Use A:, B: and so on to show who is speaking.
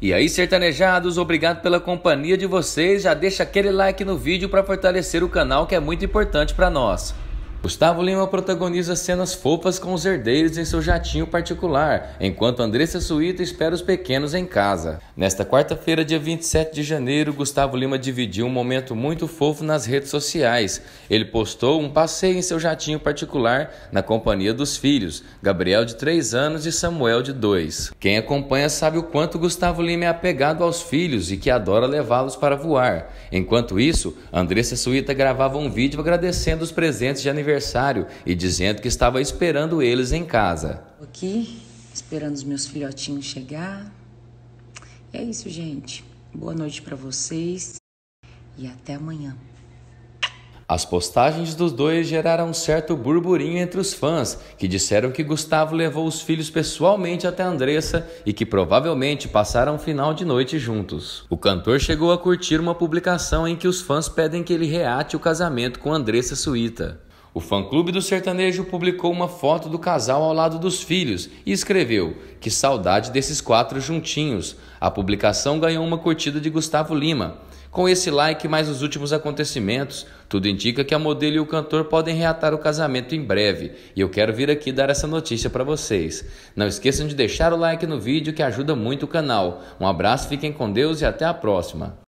A: E aí, sertanejados, obrigado pela companhia de vocês. Já deixa aquele like no vídeo para fortalecer o canal que é muito importante para nós. Gustavo Lima protagoniza cenas fofas com os herdeiros em seu jatinho particular, enquanto Andressa Suíta espera os pequenos em casa. Nesta quarta-feira, dia 27 de janeiro, Gustavo Lima dividiu um momento muito fofo nas redes sociais. Ele postou um passeio em seu jatinho particular na companhia dos filhos, Gabriel de 3 anos e Samuel de 2. Quem acompanha sabe o quanto Gustavo Lima é apegado aos filhos e que adora levá-los para voar. Enquanto isso, Andressa Suíta gravava um vídeo agradecendo os presentes de aniversário aniversário e dizendo que estava esperando eles em casa.
B: Aqui, esperando os meus filhotinhos chegar. E é isso, gente. Boa noite para vocês e até amanhã.
A: As postagens dos dois geraram um certo burburinho entre os fãs, que disseram que Gustavo levou os filhos pessoalmente até Andressa e que provavelmente passaram um final de noite juntos. O cantor chegou a curtir uma publicação em que os fãs pedem que ele reate o casamento com Andressa Suíta. O fã-clube do sertanejo publicou uma foto do casal ao lado dos filhos e escreveu: Que saudade desses quatro juntinhos. A publicação ganhou uma curtida de Gustavo Lima. Com esse like mais os últimos acontecimentos, tudo indica que a modelo e o cantor podem reatar o casamento em breve, e eu quero vir aqui dar essa notícia para vocês. Não esqueçam de deixar o like no vídeo que ajuda muito o canal. Um abraço, fiquem com Deus e até a próxima.